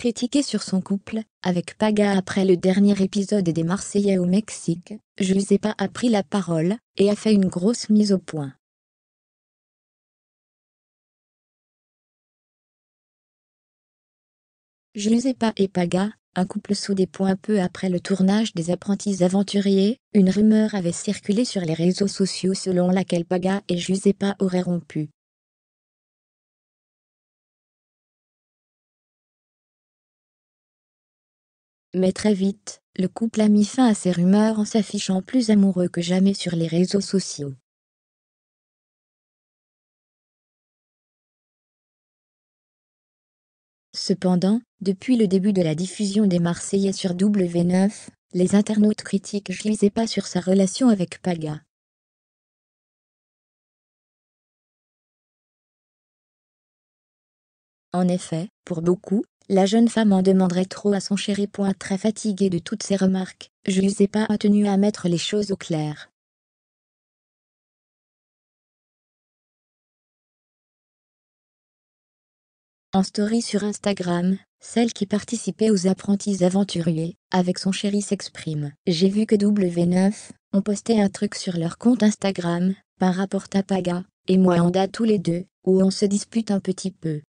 critiqué sur son couple, avec Paga après le dernier épisode des Marseillais au Mexique, Giuseppa a pris la parole, et a fait une grosse mise au point. Giuseppa et Paga, un couple sous des points peu après le tournage des Apprentis Aventuriers, une rumeur avait circulé sur les réseaux sociaux selon laquelle Paga et Giuseppa auraient rompu. Mais très vite, le couple a mis fin à ces rumeurs en s'affichant plus amoureux que jamais sur les réseaux sociaux. Cependant, depuis le début de la diffusion des Marseillais sur W9, les internautes critiquent Gilles pas sur sa relation avec Paga. En effet, pour beaucoup, la jeune femme en demanderait trop à son chéri. Point très fatigué de toutes ces remarques, je ai pas tenu à mettre les choses au clair. En story sur Instagram, celle qui participait aux apprentis aventuriers, avec son chéri s'exprime. J'ai vu que W9 ont posté un truc sur leur compte Instagram, par rapport à Paga, et moi on tous les deux, où on se dispute un petit peu.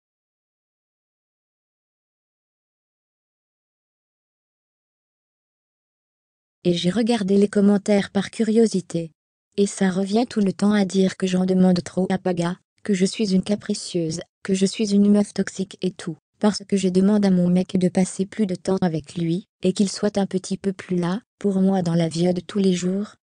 et j'ai regardé les commentaires par curiosité. Et ça revient tout le temps à dire que j'en demande trop à Paga, que je suis une capricieuse, que je suis une meuf toxique et tout, parce que je demande à mon mec de passer plus de temps avec lui, et qu'il soit un petit peu plus là, pour moi dans la vie de tous les jours.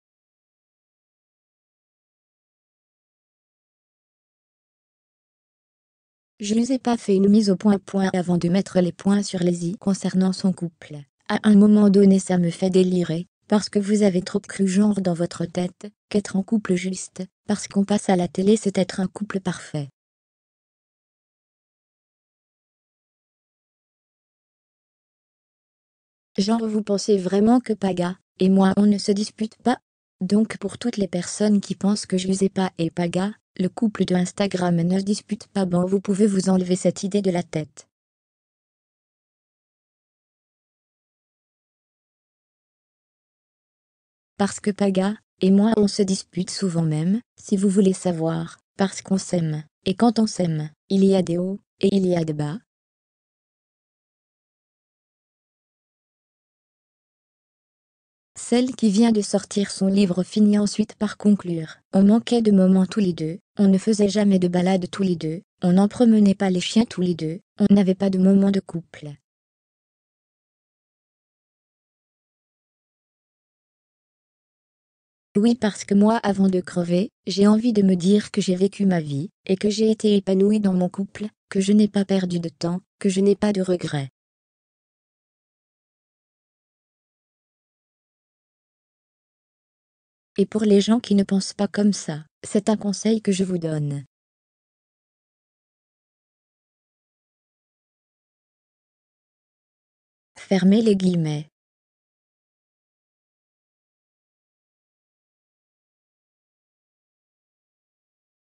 Je ai pas fait une mise au point point avant de mettre les points sur les i concernant son couple. À un moment donné ça me fait délirer, parce que vous avez trop cru genre dans votre tête, qu'être en couple juste, parce qu'on passe à la télé c'est être un couple parfait. Genre vous pensez vraiment que Paga, et moi on ne se dispute pas Donc pour toutes les personnes qui pensent que pas et Paga, le couple de Instagram ne se dispute pas bon vous pouvez vous enlever cette idée de la tête. parce que Paga et moi on se dispute souvent même, si vous voulez savoir, parce qu'on s'aime, et quand on s'aime, il y a des hauts, et il y a des bas. Celle qui vient de sortir son livre finit ensuite par conclure. On manquait de moments tous les deux, on ne faisait jamais de balades tous les deux, on n'en promenait pas les chiens tous les deux, on n'avait pas de moments de couple. Oui parce que moi avant de crever, j'ai envie de me dire que j'ai vécu ma vie, et que j'ai été épanouie dans mon couple, que je n'ai pas perdu de temps, que je n'ai pas de regrets. Et pour les gens qui ne pensent pas comme ça, c'est un conseil que je vous donne. Fermez les guillemets.